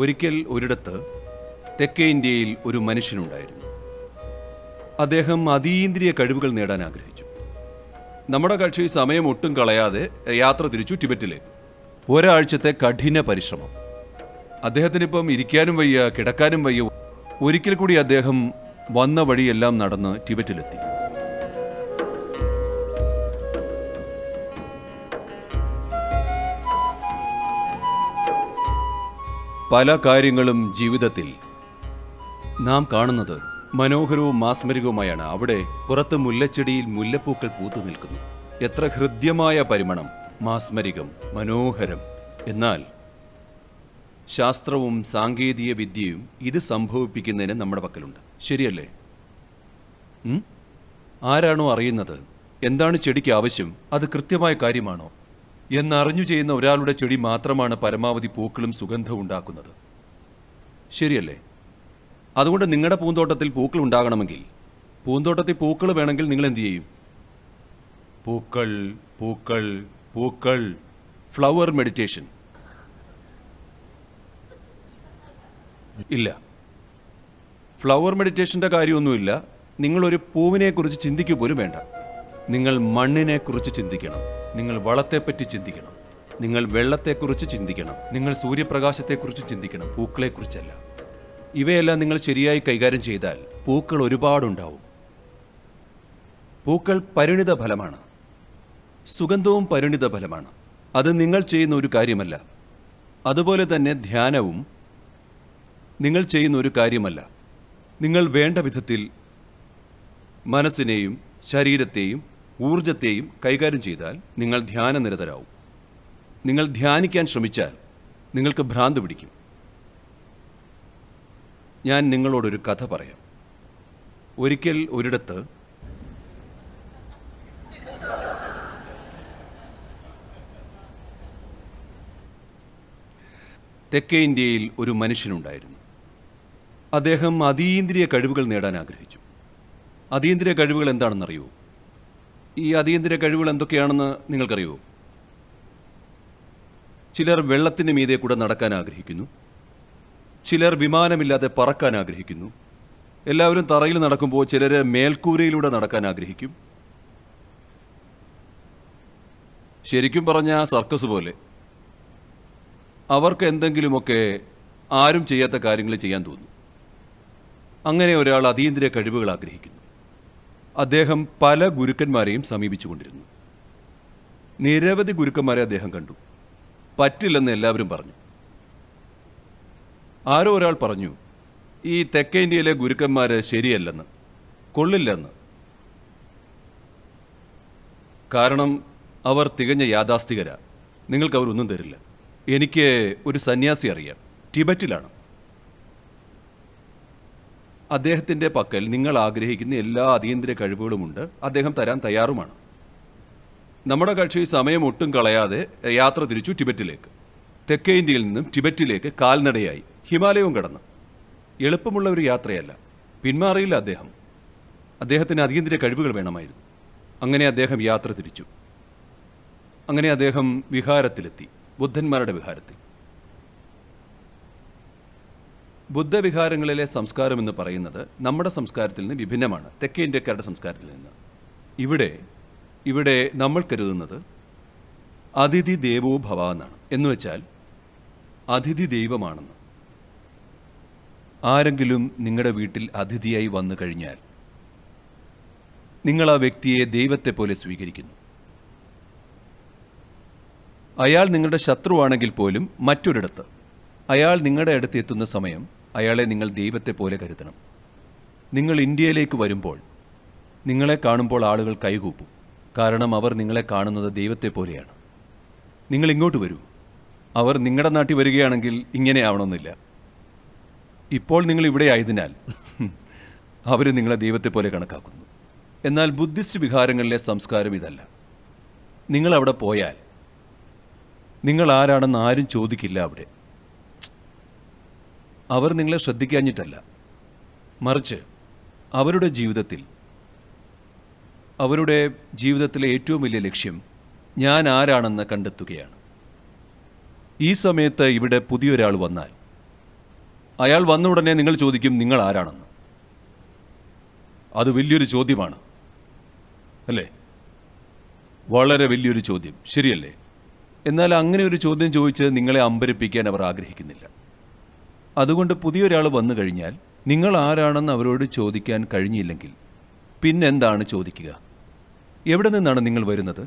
ഒരിക്കൽ ഒരിടത്ത് തെക്കേ ഇന്ത്യയിൽ ഒരു മനുഷ്യനുണ്ടായിരുന്നു അദ്ദേഹം അതീന്ദ്രിയ കഴിവുകൾ നേടാൻ ആഗ്രഹിച്ചു നമ്മുടെ കക്ഷി സമയം ഒട്ടും കളയാതെ യാത്ര തിരിച്ചു ടിബറ്റിലേക്ക് ഒരാഴ്ചത്തെ കഠിന പരിശ്രമം അദ്ദേഹത്തിനിപ്പം ഇരിക്കാനും വയ്യ കിടക്കാനും വയ്യ ഒരിക്കൽ കൂടി അദ്ദേഹം വന്ന വഴിയെല്ലാം നടന്ന് ടിബറ്റിലെത്തി പല കാര്യങ്ങളും ജീവിതത്തിൽ നാം കാണുന്നത് മനോഹരവും മാസ്മരികവുമായാണ് അവിടെ പുറത്ത് മുല്ലച്ചെടിയിൽ മുല്ലപ്പൂക്കൾ പൂത്തു നിൽക്കുന്നു എത്ര ഹൃദ്യമായ പരിമണം മാസ്മരികം മനോഹരം എന്നാൽ ശാസ്ത്രവും സാങ്കേതിക വിദ്യയും ഇത് സംഭവിപ്പിക്കുന്നതിന് നമ്മുടെ പക്കലുണ്ട് ശരിയല്ലേ ആരാണോ അറിയുന്നത് എന്താണ് ചെടിക്ക് ആവശ്യം അത് കൃത്യമായ കാര്യമാണോ എന്നറിഞ്ഞു ചെയ്യുന്ന ഒരാളുടെ ചെടി മാത്രമാണ് പരമാവധി പൂക്കളും സുഗന്ധവും ഉണ്ടാക്കുന്നത് ശരിയല്ലേ അതുകൊണ്ട് നിങ്ങളുടെ പൂന്തോട്ടത്തിൽ പൂക്കൾ ഉണ്ടാകണമെങ്കിൽ പൂന്തോട്ടത്തിൽ പൂക്കൾ വേണമെങ്കിൽ നിങ്ങൾ എന്തു ചെയ്യും പൂക്കൾ പൂക്കൾ പൂക്കൾ ഫ്ലവർ മെഡിറ്റേഷൻ ഇല്ല ഫ്ലവർ മെഡിറ്റേഷൻ്റെ കാര്യമൊന്നുമില്ല നിങ്ങളൊരു പൂവിനെക്കുറിച്ച് ചിന്തിക്കുക പോലും വേണ്ട നിങ്ങൾ മണ്ണിനെക്കുറിച്ച് ചിന്തിക്കണം നിങ്ങൾ വളത്തെപ്പറ്റി ചിന്തിക്കണം നിങ്ങൾ വെള്ളത്തെക്കുറിച്ച് ചിന്തിക്കണം നിങ്ങൾ സൂര്യപ്രകാശത്തെക്കുറിച്ച് ചിന്തിക്കണം പൂക്കളെക്കുറിച്ചല്ല ഇവയെല്ലാം നിങ്ങൾ ശരിയായി കൈകാര്യം ചെയ്താൽ പൂക്കൾ ഒരുപാടുണ്ടാവും പൂക്കൾ പരിണിത ഫലമാണ് സുഗന്ധവും പരിണിത ഫലമാണ് അത് നിങ്ങൾ ചെയ്യുന്ന ഒരു കാര്യമല്ല അതുപോലെ തന്നെ ധ്യാനവും നിങ്ങൾ ചെയ്യുന്ന ഒരു കാര്യമല്ല നിങ്ങൾ വേണ്ട വിധത്തിൽ മനസ്സിനെയും ശരീരത്തെയും ഊർജത്തെയും കൈകാര്യം ചെയ്താൽ നിങ്ങൾ ധ്യാനനിരതരാകും നിങ്ങൾ ധ്യാനിക്കാൻ ശ്രമിച്ചാൽ നിങ്ങൾക്ക് ഭ്രാന്ത് പിടിക്കും ഞാൻ നിങ്ങളോടൊരു കഥ പറയാം ഒരിക്കൽ ഒരിടത്ത് തെക്കേ ഇന്ത്യയിൽ ഒരു മനുഷ്യനുണ്ടായിരുന്നു അദ്ദേഹം അതീന്ദ്രിയ കഴിവുകൾ നേടാൻ ആഗ്രഹിച്ചു അതീന്ദ്രിയ കഴിവുകൾ എന്താണെന്നറിയുമോ ഈ അതീന്ദ്രിയ കഴിവുകൾ എന്തൊക്കെയാണെന്ന് നിങ്ങൾക്കറിയുമോ ചിലർ വെള്ളത്തിന് മീതെ കൂടെ നടക്കാൻ ആഗ്രഹിക്കുന്നു ചിലർ വിമാനമില്ലാതെ പറക്കാൻ ആഗ്രഹിക്കുന്നു എല്ലാവരും തറയിൽ നടക്കുമ്പോൾ ചിലർ മേൽക്കൂരയിലൂടെ നടക്കാൻ ആഗ്രഹിക്കും ശരിക്കും പറഞ്ഞാൽ സർക്കസ് പോലെ അവർക്ക് എന്തെങ്കിലുമൊക്കെ ആരും ചെയ്യാത്ത കാര്യങ്ങൾ ചെയ്യാൻ തോന്നും അങ്ങനെ ഒരാൾ അതീന്ദ്രിയ കഴിവുകൾ ആഗ്രഹിക്കുന്നു അദ്ദേഹം പല ഗുരുക്കന്മാരെയും സമീപിച്ചുകൊണ്ടിരുന്നു നിരവധി ഗുരുക്കന്മാരെ അദ്ദേഹം കണ്ടു പറ്റില്ലെന്ന് എല്ലാവരും പറഞ്ഞു ആരോ ഒരാൾ പറഞ്ഞു ഈ തെക്കേ ഇന്ത്യയിലെ ഗുരുക്കന്മാർ ശരിയല്ലെന്ന് കൊള്ളില്ലെന്ന് കാരണം അവർ തികഞ്ഞ യാഥാസ്ഥികരാ നിങ്ങൾക്ക് അവരൊന്നും തരില്ല എനിക്ക് ഒരു സന്യാസി അറിയാം ടിബറ്റിലാണ് അദ്ദേഹത്തിൻ്റെ പക്കൽ നിങ്ങൾ ആഗ്രഹിക്കുന്ന എല്ലാ അതീന്ദ്രിയ കഴിവുകളുമുണ്ട് അദ്ദേഹം തരാൻ തയ്യാറുമാണ് നമ്മുടെ കക്ഷി സമയം ഒട്ടും കളയാതെ യാത്ര തിരിച്ചു ടിബറ്റിലേക്ക് തെക്കേ ഇന്ത്യയിൽ നിന്നും ടിബറ്റിലേക്ക് കാൽനടയായി ഹിമാലയവും കടന്നു എളുപ്പമുള്ള ഒരു യാത്രയല്ല പിന്മാറിയില്ല അദ്ദേഹം അദ്ദേഹത്തിന് അതീന്ദ്രിയ കഴിവുകൾ വേണമായിരുന്നു അങ്ങനെ അദ്ദേഹം യാത്ര തിരിച്ചു അങ്ങനെ അദ്ദേഹം വിഹാരത്തിലെത്തി ബുദ്ധന്മാരുടെ വിഹാരത്തിൽ ബുദ്ധവിഹാരങ്ങളിലെ സംസ്കാരം എന്ന് പറയുന്നത് നമ്മുടെ സംസ്കാരത്തിൽ നിന്ന് വിഭിന്നമാണ് തെക്കേ ഇന്ത്യക്കാരുടെ സംസ്കാരത്തിൽ നിന്ന് ഇവിടെ ഇവിടെ നമ്മൾ കരുതുന്നത് അതിഥി ദേവോ ഭവ എന്നാണ് എന്ന് വെച്ചാൽ അതിഥി ദൈവമാണെന്ന് ആരെങ്കിലും നിങ്ങളുടെ വീട്ടിൽ അതിഥിയായി വന്നു കഴിഞ്ഞാൽ നിങ്ങൾ ആ വ്യക്തിയെ ദൈവത്തെ പോലെ സ്വീകരിക്കുന്നു അയാൾ നിങ്ങളുടെ ശത്രുവാണെങ്കിൽ പോലും മറ്റൊരിടത്ത് അയാൾ നിങ്ങളുടെ അടുത്ത് എത്തുന്ന സമയം അയാളെ നിങ്ങൾ ദൈവത്തെ പോലെ കരുതണം നിങ്ങൾ ഇന്ത്യയിലേക്ക് വരുമ്പോൾ നിങ്ങളെ കാണുമ്പോൾ ആളുകൾ കൈകൂപ്പും കാരണം അവർ നിങ്ങളെ കാണുന്നത് ദൈവത്തെ പോലെയാണ് നിങ്ങൾ ഇങ്ങോട്ട് വരൂ അവർ നിങ്ങളുടെ നാട്ടിൽ വരികയാണെങ്കിൽ ഇങ്ങനെ ആവണമെന്നില്ല ഇപ്പോൾ നിങ്ങൾ ഇവിടെ ആയതിനാൽ അവർ നിങ്ങളെ ദൈവത്തെ പോലെ കണക്കാക്കുന്നു എന്നാൽ ബുദ്ധിസ്റ്റ് വിഹാരങ്ങളിലെ സംസ്കാരം ഇതല്ല നിങ്ങളവിടെ പോയാൽ നിങ്ങൾ ആരാണെന്ന് ആരും ചോദിക്കില്ല അവിടെ അവർ നിങ്ങളെ ശ്രദ്ധിക്കാഞ്ഞിട്ടല്ല മറിച്ച് അവരുടെ ജീവിതത്തിൽ അവരുടെ ജീവിതത്തിലെ ഏറ്റവും വലിയ ലക്ഷ്യം ഞാൻ ആരാണെന്ന് കണ്ടെത്തുകയാണ് ഈ സമയത്ത് ഇവിടെ പുതിയൊരാൾ വന്നാൽ അയാൾ വന്ന ഉടനെ നിങ്ങൾ ചോദിക്കും നിങ്ങൾ ആരാണെന്ന് അത് വലിയൊരു ചോദ്യമാണ് അല്ലേ വളരെ വലിയൊരു ചോദ്യം ശരിയല്ലേ എന്നാൽ അങ്ങനെ ഒരു ചോദ്യം ചോദിച്ച് നിങ്ങളെ അമ്പരിപ്പിക്കാൻ അവർ ആഗ്രഹിക്കുന്നില്ല അതുകൊണ്ട് പുതിയൊരാൾ വന്നു കഴിഞ്ഞാൽ നിങ്ങൾ ആരാണെന്ന് അവരോട് ചോദിക്കാൻ കഴിഞ്ഞില്ലെങ്കിൽ പിന്നെന്താണ് ചോദിക്കുക എവിടെ നിന്നാണ് നിങ്ങൾ വരുന്നത്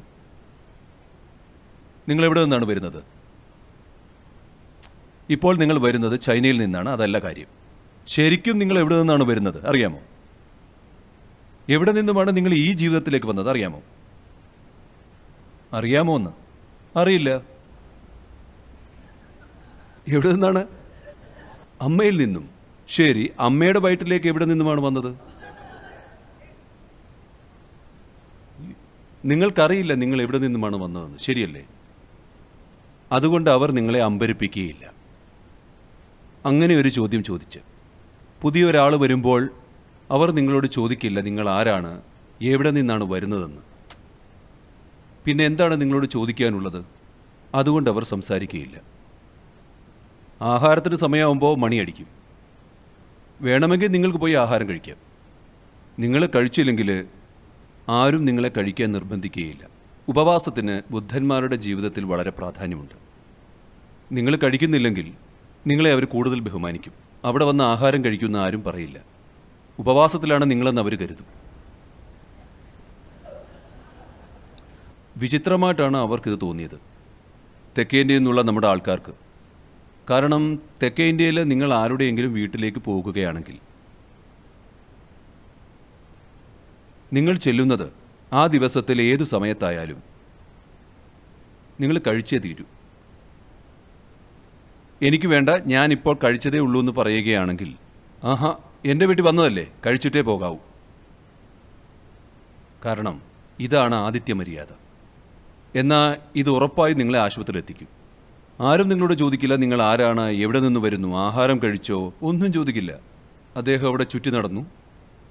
നിങ്ങൾ എവിടെ നിന്നാണ് വരുന്നത് ഇപ്പോൾ നിങ്ങൾ വരുന്നത് ചൈനയിൽ നിന്നാണ് അതല്ല കാര്യം ശരിക്കും നിങ്ങൾ എവിടെ നിന്നാണ് വരുന്നത് അറിയാമോ എവിടെ നിന്നുമാണ് നിങ്ങൾ ഈ ജീവിതത്തിലേക്ക് വന്നത് അറിയാമോ അറിയാമോ എന്ന് അറിയില്ല എവിടെ നിന്നാണ് അമ്മയിൽ നിന്നും ശരി അമ്മയുടെ വയറ്റിലേക്ക് എവിടെ നിന്നുമാണ് വന്നത് നിങ്ങൾക്കറിയില്ല നിങ്ങൾ എവിടെ നിന്നുമാണ് വന്നതെന്ന് ശരിയല്ലേ അതുകൊണ്ട് അവർ നിങ്ങളെ അമ്പരിപ്പിക്കുകയില്ല അങ്ങനെ ഒരു ചോദ്യം ചോദിച്ച് പുതിയൊരാൾ വരുമ്പോൾ അവർ നിങ്ങളോട് ചോദിക്കില്ല നിങ്ങൾ ആരാണ് എവിടെ നിന്നാണ് വരുന്നതെന്ന് പിന്നെ എന്താണ് നിങ്ങളോട് ചോദിക്കാനുള്ളത് അതുകൊണ്ട് അവർ സംസാരിക്കുകയില്ല ആഹാരത്തിന് സമയമാകുമ്പോൾ മണിയടിക്കും വേണമെങ്കിൽ നിങ്ങൾക്ക് പോയി ആഹാരം കഴിക്കാം നിങ്ങൾ കഴിച്ചില്ലെങ്കിൽ ആരും നിങ്ങളെ കഴിക്കാൻ നിർബന്ധിക്കുകയില്ല ഉപവാസത്തിന് ബുദ്ധന്മാരുടെ ജീവിതത്തിൽ വളരെ പ്രാധാന്യമുണ്ട് നിങ്ങൾ കഴിക്കുന്നില്ലെങ്കിൽ നിങ്ങളെ അവർ കൂടുതൽ ബഹുമാനിക്കും അവിടെ വന്ന് ആഹാരം കഴിക്കുമെന്ന് ആരും പറയില്ല ഉപവാസത്തിലാണ് നിങ്ങളെന്ന് അവർ കരുതും വിചിത്രമായിട്ടാണ് അവർക്കിത് തോന്നിയത് തെക്കേന്ത്യയിൽ നിന്നുള്ള നമ്മുടെ ആൾക്കാർക്ക് കാരണം തെക്കേ ഇന്ത്യയിൽ നിങ്ങൾ ആരുടെയെങ്കിലും വീട്ടിലേക്ക് പോകുകയാണെങ്കിൽ നിങ്ങൾ ചെല്ലുന്നത് ആ ദിവസത്തിൽ ഏതു സമയത്തായാലും നിങ്ങൾ കഴിച്ചേ തീരൂ എനിക്ക് വേണ്ട ഞാനിപ്പോൾ കഴിച്ചതേ ഉള്ളൂ എന്ന് പറയുകയാണെങ്കിൽ ആഹാ എൻ്റെ വീട്ടിൽ വന്നതല്ലേ കഴിച്ചിട്ടേ പോകാവൂ കാരണം ഇതാണ് ആദിത്യ മര്യാദ എന്നാൽ ഇത് ഉറപ്പായി നിങ്ങളെ ആശുപത്രിയിൽ എത്തിക്കും ആരും നിങ്ങളോട് ചോദിക്കില്ല നിങ്ങൾ ആരാണ് എവിടെ നിന്ന് വരുന്നു ആഹാരം കഴിച്ചോ ഒന്നും ചോദിക്കില്ല അദ്ദേഹം അവിടെ ചുറ്റി നടന്നു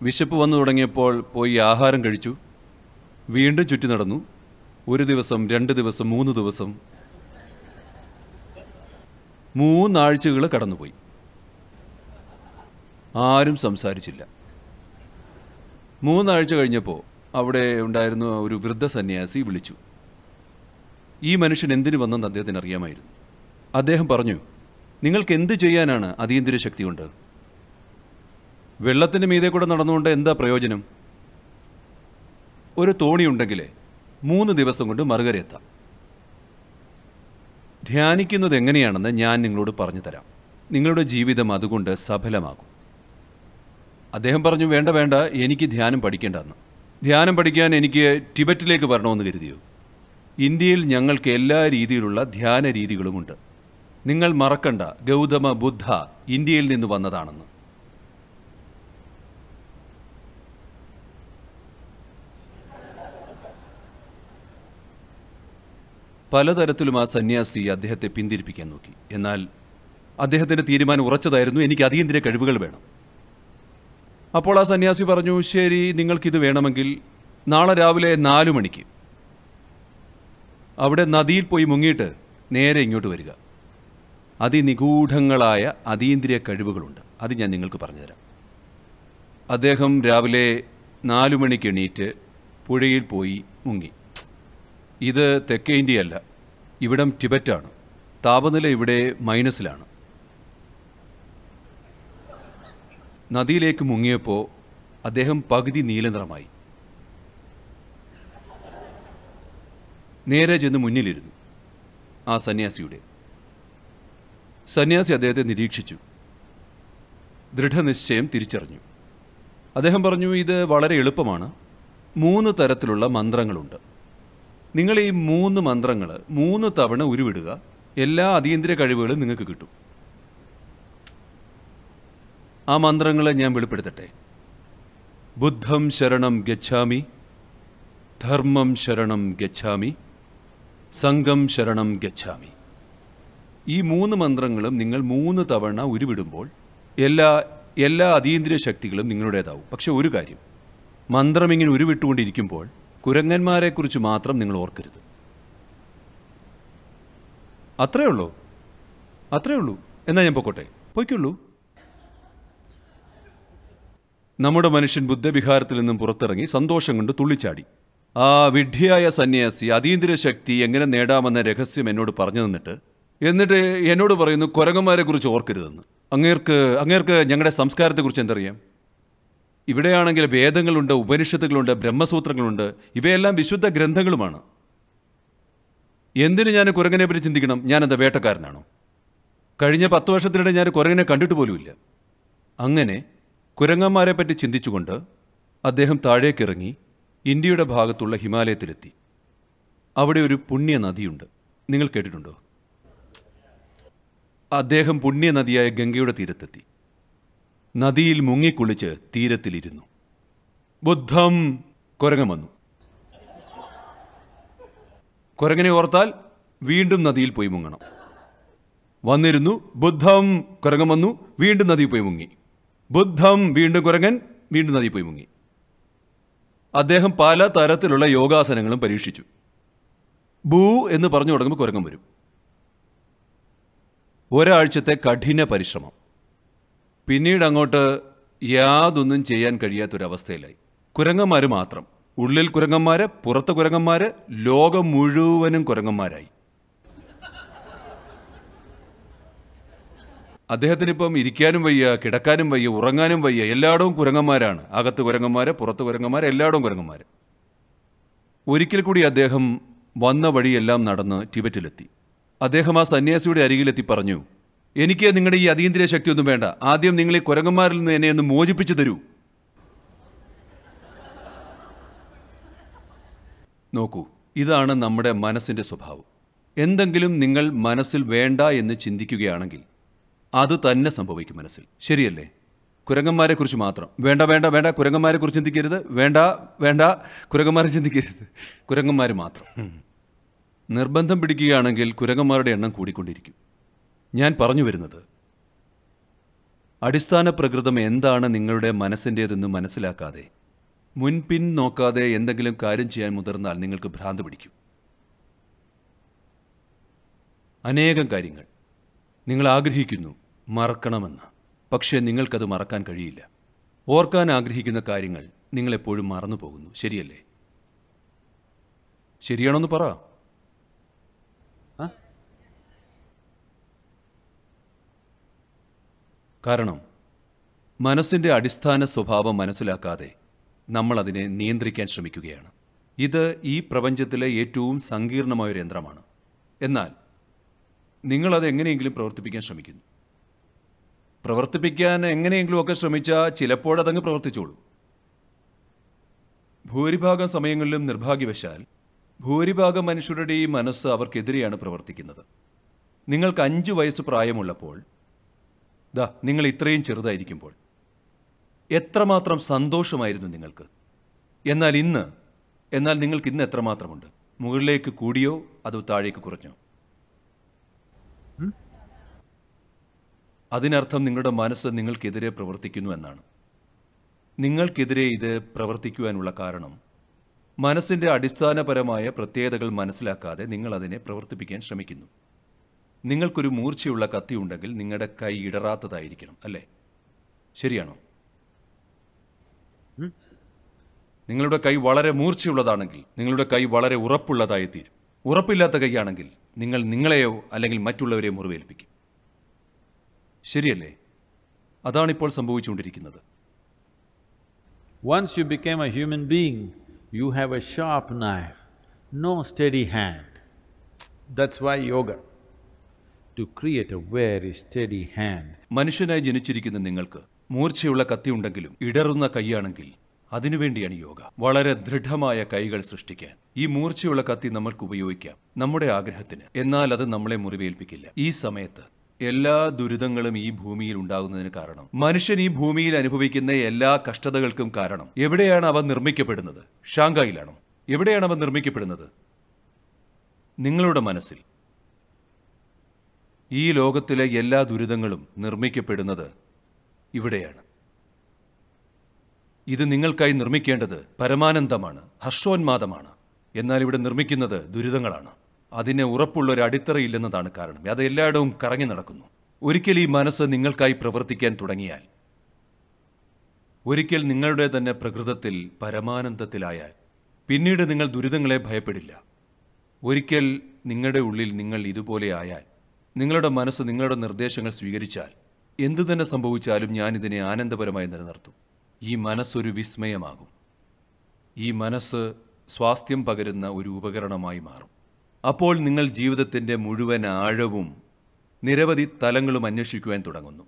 വിശപ്പ് വന്നു തുടങ്ങിയപ്പോൾ പോയി ആഹാരം കഴിച്ചു വീണ്ടും ചുറ്റി നടന്നു ഒരു ദിവസം രണ്ട് ദിവസം മൂന്ന് ദിവസം മൂന്നാഴ്ചകൾ കടന്നുപോയി ആരും സംസാരിച്ചില്ല മൂന്നാഴ്ച കഴിഞ്ഞപ്പോൾ അവിടെ ഉണ്ടായിരുന്ന ഒരു വൃദ്ധ സന്യാസി വിളിച്ചു ഈ മനുഷ്യൻ എന്തിനു വന്നെന്ന് അദ്ദേഹത്തിന് അറിയാമായിരുന്നു അദ്ദേഹം പറഞ്ഞു നിങ്ങൾക്ക് എന്ത് ചെയ്യാനാണ് അതീന്ദ്രിയ ശക്തിയുണ്ട് വെള്ളത്തിൻ്റെ മീതെ കൂടെ നടന്നുകൊണ്ട് എന്താ പ്രയോജനം ഒരു തോണിയുണ്ടെങ്കിൽ മൂന്ന് ദിവസം കൊണ്ട് മറുകര എത്താം ധ്യാനിക്കുന്നത് എങ്ങനെയാണെന്ന് ഞാൻ നിങ്ങളോട് പറഞ്ഞു തരാം നിങ്ങളുടെ ജീവിതം അതുകൊണ്ട് സഫലമാകും അദ്ദേഹം പറഞ്ഞു വേണ്ട വേണ്ട എനിക്ക് ധ്യാനം പഠിക്കേണ്ടെന്ന് ധ്യാനം പഠിക്കാൻ എനിക്ക് ടിബറ്റിലേക്ക് വരണമെന്ന് കരുതിയോ ഇന്ത്യയിൽ ഞങ്ങൾക്ക് എല്ലാ രീതിയിലുള്ള ധ്യാന രീതികളുമുണ്ട് നിങ്ങൾ മറക്കണ്ട ഗൗതമ ബുദ്ധ ഇന്ത്യയിൽ നിന്ന് വന്നതാണെന്ന് പലതരത്തിലും ആ സന്യാസി അദ്ദേഹത്തെ പിന്തിരിപ്പിക്കാൻ നോക്കി എന്നാൽ അദ്ദേഹത്തിൻ്റെ തീരുമാനം ഉറച്ചതായിരുന്നു എനിക്ക് അതീന്ദ്രിയ കഴിവുകൾ വേണം അപ്പോൾ ആ സന്യാസി പറഞ്ഞു ശരി നിങ്ങൾക്കിത് വേണമെങ്കിൽ നാളെ രാവിലെ നാലു മണിക്ക് അവിടെ നദിയിൽ പോയി മുങ്ങിയിട്ട് നേരെ ഇങ്ങോട്ട് വരിക അതിനിഗൂഢങ്ങളായ അതീന്ദ്രിയ കഴിവുകളുണ്ട് അത് ഞാൻ നിങ്ങൾക്ക് പറഞ്ഞുതരാം അദ്ദേഹം രാവിലെ നാലു മണിക്ക് എണീറ്റ് പുഴയിൽ പോയി മുങ്ങി ഇത് തെക്കേ ഇന്ത്യയല്ല ഇവിടം ടിബറ്റാണ് താപനില ഇവിടെ മൈനസിലാണ് നദിയിലേക്ക് മുങ്ങിയപ്പോൾ അദ്ദേഹം പകുതി നീലനിറമായി നേരെ ചെന്ന് മുന്നിലിരുന്നു ആ സന്യാസിയുടെ സന്യാസി അദ്ദേഹത്തെ നിരീക്ഷിച്ചു ദൃഢനിശ്ചയം തിരിച്ചറിഞ്ഞു അദ്ദേഹം പറഞ്ഞു ഇത് വളരെ എളുപ്പമാണ് മൂന്ന് തരത്തിലുള്ള മന്ത്രങ്ങളുണ്ട് നിങ്ങൾ ഈ മൂന്ന് മന്ത്രങ്ങൾ മൂന്ന് തവണ ഉരുവിടുക എല്ലാ അതീന്ദ്ര കഴിവുകളും നിങ്ങൾക്ക് കിട്ടും ആ മന്ത്രങ്ങളെ ഞാൻ വെളിപ്പെടുത്തട്ടെ ബുദ്ധം ശരണം ഗച്ഛാമി ധർമ്മം ശരണം ഗച്ഛാമി സംഘം ശരണം ഗച്ഛാമി ഈ മൂന്ന് മന്ത്രങ്ങളും നിങ്ങൾ മൂന്ന് തവണ ഉരുവിടുമ്പോൾ എല്ലാ എല്ലാ അതീന്ദ്രിയ ശക്തികളും നിങ്ങളുടേതാവും പക്ഷെ ഒരു കാര്യം മന്ത്രം ഇങ്ങനെ ഉരുവിട്ടുകൊണ്ടിരിക്കുമ്പോൾ കുരങ്ങന്മാരെക്കുറിച്ച് മാത്രം നിങ്ങൾ ഓർക്കരുത് അത്രേ ഉള്ളൂ അത്രേ ഉള്ളൂ എന്നാ ഞാൻ പൊക്കോട്ടെ പോയിക്കുള്ളൂ നമ്മുടെ മനുഷ്യൻ ബുദ്ധവിഹാരത്തിൽ നിന്നും പുറത്തിറങ്ങി സന്തോഷം കൊണ്ട് തുള്ളിച്ചാടി ആ വിഡ്ഢിയായ സന്യാസി അതീന്ദ്ര ശക്തി എങ്ങനെ നേടാമെന്ന രഹസ്യം എന്നോട് പറഞ്ഞു തന്നിട്ട് എന്നിട്ട് എന്നോട് പറയുന്നു കുരങ്ങന്മാരെ കുറിച്ച് ഓർക്കരുതെന്ന് അങ്ങേർക്ക് അങ്ങേർക്ക് ഞങ്ങളുടെ സംസ്കാരത്തെക്കുറിച്ച് എന്തറിയാം ഇവിടെയാണെങ്കിൽ വേദങ്ങളുണ്ട് ഉപനിഷത്തുകളുണ്ട് ബ്രഹ്മസൂത്രങ്ങളുണ്ട് ഇവയെല്ലാം വിശുദ്ധ ഗ്രന്ഥങ്ങളുമാണ് എന്തിനു ഞാൻ കുരങ്ങനെ പറ്റി ചിന്തിക്കണം ഞാനെന്താ വേട്ടക്കാരനാണോ കഴിഞ്ഞ പത്ത് വർഷത്തിനിടെ ഞാൻ കുരങ്ങനെ കണ്ടിട്ട് പോലുമില്ല അങ്ങനെ കുരങ്ങന്മാരെ പറ്റി ചിന്തിച്ചുകൊണ്ട് അദ്ദേഹം താഴേക്കിറങ്ങി ഇന്ത്യയുടെ ഭാഗത്തുള്ള ഹിമാലയത്തിലെത്തി അവിടെ ഒരു പുണ്യ നദിയുണ്ട് നിങ്ങൾ കേട്ടിട്ടുണ്ടോ അദ്ദേഹം പുണ്യ നദിയായ ഗംഗയുടെ തീരത്തെത്തി നദിയിൽ മുങ്ങിക്കുളിച്ച് തീരത്തിലിരുന്നു ബുദ്ധം കുരങ്ങൻ വന്നു കുരങ്ങനെ ഓർത്താൽ വീണ്ടും നദിയിൽ പോയി മുങ്ങണം വന്നിരുന്നു ബുദ്ധം കുരങ്ങൻ വന്നു വീണ്ടും നദിയിൽ പോയി മുങ്ങി ബുദ്ധം വീണ്ടും കുരങ്ങൻ വീണ്ടും നദിയിൽ പോയി മുങ്ങി അദ്ദേഹം പല തരത്തിലുള്ള യോഗാസനങ്ങളും പരീക്ഷിച്ചു ബൂ എന്ന് പറഞ്ഞു തുടങ്ങുമ്പോൾ കുരങ്ങം വരും ഒരാഴ്ചത്തെ കഠിന പരിശ്രമം പിന്നീട് അങ്ങോട്ട് യാതൊന്നും ചെയ്യാൻ കഴിയാത്തൊരവസ്ഥയിലായി കുരങ്ങന്മാർ മാത്രം ഉള്ളിൽ കുരങ്ങന്മാർ പുറത്ത് കുരങ്ങന്മാർ ലോകം മുഴുവനും കുരങ്ങന്മാരായി അദ്ദേഹത്തിന് ഇപ്പം ഇരിക്കാനും വയ്യ കിടക്കാനും വയ്യ ഉറങ്ങാനും വയ്യ എല്ലായിടവും കുരങ്ങന്മാരാണ് അകത്ത് കുരങ്ങന്മാർ പുറത്ത് കുരങ്ങന്മാർ എല്ലായിടവും കുരങ്ങന്മാർ ഒരിക്കൽ കൂടി അദ്ദേഹം വന്ന വഴിയെല്ലാം നടന്ന് ടിബറ്റിലെത്തി അദ്ദേഹം ആ സന്യാസിയുടെ അരികിലെത്തി പറഞ്ഞു എനിക്ക് നിങ്ങളുടെ ഈ അതീന്ദ്രിയ ശക്തിയൊന്നും വേണ്ട ആദ്യം നിങ്ങൾ ഈ കുരങ്ങന്മാരിൽ നിന്ന് എന്നെ ഒന്ന് മോചിപ്പിച്ചു തരൂ നോക്കൂ ഇതാണ് നമ്മുടെ മനസ്സിൻ്റെ സ്വഭാവം എന്തെങ്കിലും നിങ്ങൾ മനസ്സിൽ വേണ്ട എന്ന് ചിന്തിക്കുകയാണെങ്കിൽ അത് തന്നെ സംഭവിക്കും മനസ്സിൽ ശരിയല്ലേ കുരങ്ങന്മാരെ കുറിച്ച് മാത്രം വേണ്ട വേണ്ട വേണ്ട കുരങ്ങന്മാരെ കുറിച്ച് ചിന്തിക്കരുത് വേണ്ട വേണ്ട കുരങ്ങന്മാരെ ചിന്തിക്കരുത് കുരങ്ങന്മാർ മാത്രം നിർബന്ധം പിടിക്കുകയാണെങ്കിൽ കുരങ്ങന്മാരുടെ എണ്ണം കൂടിക്കൊണ്ടിരിക്കും ഞാൻ പറഞ്ഞു വരുന്നത് അടിസ്ഥാന പ്രകൃതം എന്താണ് നിങ്ങളുടെ മനസ്സിൻ്റേതെന്ന് മനസ്സിലാക്കാതെ മുൻപിൻ നോക്കാതെ എന്തെങ്കിലും കാര്യം ചെയ്യാൻ മുതിർന്നാൽ നിങ്ങൾക്ക് ഭ്രാന്ത് പിടിക്കും അനേകം കാര്യങ്ങൾ നിങ്ങൾ ആഗ്രഹിക്കുന്നു മറക്കണമെന്ന് പക്ഷേ നിങ്ങൾക്കത് മറക്കാൻ കഴിയില്ല ഓർക്കാൻ ആഗ്രഹിക്കുന്ന കാര്യങ്ങൾ നിങ്ങളെപ്പോഴും മറന്നു പോകുന്നു ശരിയല്ലേ ശരിയാണോന്ന് പറ കാരണം മനസ്സിൻ്റെ അടിസ്ഥാന സ്വഭാവം മനസ്സിലാക്കാതെ നമ്മൾ അതിനെ നിയന്ത്രിക്കാൻ ശ്രമിക്കുകയാണ് ഇത് ഈ പ്രപഞ്ചത്തിലെ ഏറ്റവും സങ്കീർണമായൊരു യന്ത്രമാണ് എന്നാൽ നിങ്ങളത് എങ്ങനെയെങ്കിലും പ്രവർത്തിപ്പിക്കാൻ ശ്രമിക്കുന്നു പ്രവർത്തിപ്പിക്കാൻ എങ്ങനെയെങ്കിലുമൊക്കെ ശ്രമിച്ചാൽ ചിലപ്പോഴതങ്ങ് പ്രവർത്തിച്ചോളൂ ഭൂരിഭാഗം സമയങ്ങളിലും നിർഭാഗ്യവശാൽ ഭൂരിഭാഗം മനുഷ്യരുടെയും മനസ്സ് അവർക്കെതിരെയാണ് പ്രവർത്തിക്കുന്നത് നിങ്ങൾക്ക് അഞ്ച് വയസ്സ് പ്രായമുള്ളപ്പോൾ ദാ നിങ്ങൾ ഇത്രയും ചെറുതായിരിക്കുമ്പോൾ എത്രമാത്രം സന്തോഷമായിരുന്നു നിങ്ങൾക്ക് എന്നാൽ ഇന്ന് എന്നാൽ നിങ്ങൾക്ക് ഇന്ന് എത്രമാത്രമുണ്ട് മുകളിലേക്ക് കൂടിയോ അതോ താഴേക്ക് കുറഞ്ഞോ അതിനർത്ഥം നിങ്ങളുടെ മനസ്സ് നിങ്ങൾക്കെതിരെ പ്രവർത്തിക്കുന്നു എന്നാണ് നിങ്ങൾക്കെതിരെ ഇത് പ്രവർത്തിക്കുവാനുള്ള കാരണം മനസ്സിൻ്റെ അടിസ്ഥാനപരമായ പ്രത്യേകതകൾ മനസ്സിലാക്കാതെ നിങ്ങൾ അതിനെ പ്രവർത്തിപ്പിക്കാൻ ശ്രമിക്കുന്നു നിങ്ങൾക്കൊരു മൂർച്ചയുള്ള കത്തി ഉണ്ടെങ്കിൽ നിങ്ങളുടെ കൈ ഇടറാത്തതായിരിക്കണം അല്ലേ ശരിയാണോ നിങ്ങളുടെ കൈ വളരെ മൂർച്ചയുള്ളതാണെങ്കിൽ നിങ്ങളുടെ കൈ വളരെ ഉറപ്പുള്ളതായി തീരും ഉറപ്പില്ലാത്ത കൈയാണെങ്കിൽ നിങ്ങൾ നിങ്ങളെയോ അല്ലെങ്കിൽ മറ്റുള്ളവരെയോ മുറിവേൽപ്പിക്കും ശരിയല്ലേ അതാണിപ്പോൾ സംഭവിച്ചുകൊണ്ടിരിക്കുന്നത് once you become a human being you have a sharp knife no steady hand that's why yoga to create a very steady hand മനുഷ്യനായി ജനിച്ചിരിക്കുന്ന നിങ്ങൾക്ക് മൂർച്ചയുള്ള കത്തി ഉണ്ടെങ്കിലും ഇടറുന്ന കൈയാണെങ്കിൽ അതിനുവേണ്ടിയാണ് യോഗ വളരെ ദൃഢമായ കൈകൾ സൃഷ്ടിക്കാൻ ഈ മൂർച്ചയുള്ള കത്തി നമ്മൾക്ക് ഉപയോഗിക്കാം നമ്മുടെ ആഗ്രഹത്തിന് എന്നാൽ അത് നമ്മളെ മുറിവേൽപ്പിക്കില്ല ഈ സമയത്ത് എല്ലാ ദുരിതങ്ങളും ഈ ഭൂമിയിൽ ഉണ്ടാകുന്നതിന് കാരണം മനുഷ്യൻ ഈ ഭൂമിയിൽ അനുഭവിക്കുന്ന എല്ലാ കഷ്ടതകൾക്കും കാരണം എവിടെയാണ് അവ നിർമ്മിക്കപ്പെടുന്നത് ഷാങ്കായിലാണോ എവിടെയാണ് അവ നിർമ്മിക്കപ്പെടുന്നത് നിങ്ങളുടെ മനസ്സിൽ ഈ ലോകത്തിലെ എല്ലാ ദുരിതങ്ങളും നിർമ്മിക്കപ്പെടുന്നത് ഇവിടെയാണ് ഇത് നിങ്ങൾക്കായി നിർമ്മിക്കേണ്ടത് പരമാനന്ദമാണ് ഹർഷോന്മാദമാണ് എന്നാൽ ഇവിടെ നിർമ്മിക്കുന്നത് ദുരിതങ്ങളാണ് അതിന് ഉറപ്പുള്ള ഒരു അടിത്തറയില്ലെന്നതാണ് കാരണം അത് എല്ലായിടവും കറങ്ങി നടക്കുന്നു ഒരിക്കൽ ഈ മനസ്സ് നിങ്ങൾക്കായി പ്രവർത്തിക്കാൻ തുടങ്ങിയാൽ ഒരിക്കൽ നിങ്ങളുടെ തന്നെ പ്രകൃതത്തിൽ പരമാനന്ദത്തിലായാൽ പിന്നീട് നിങ്ങൾ ദുരിതങ്ങളെ ഭയപ്പെടില്ല ഒരിക്കൽ നിങ്ങളുടെ ഉള്ളിൽ നിങ്ങൾ ഇതുപോലെ ആയാൽ നിങ്ങളുടെ മനസ്സ് നിങ്ങളുടെ നിർദ്ദേശങ്ങൾ സ്വീകരിച്ചാൽ എന്തു തന്നെ സംഭവിച്ചാലും ഇതിനെ ആനന്ദപരമായി നിലനിർത്തും ഈ മനസ്സൊരു വിസ്മയമാകും ഈ മനസ്സ് സ്വാസ്ഥ്യം പകരുന്ന ഒരു ഉപകരണമായി മാറും അപ്പോൾ നിങ്ങൾ ജീവിതത്തിൻ്റെ മുഴുവൻ ആഴവും നിരവധി തലങ്ങളും അന്വേഷിക്കുവാൻ തുടങ്ങുന്നു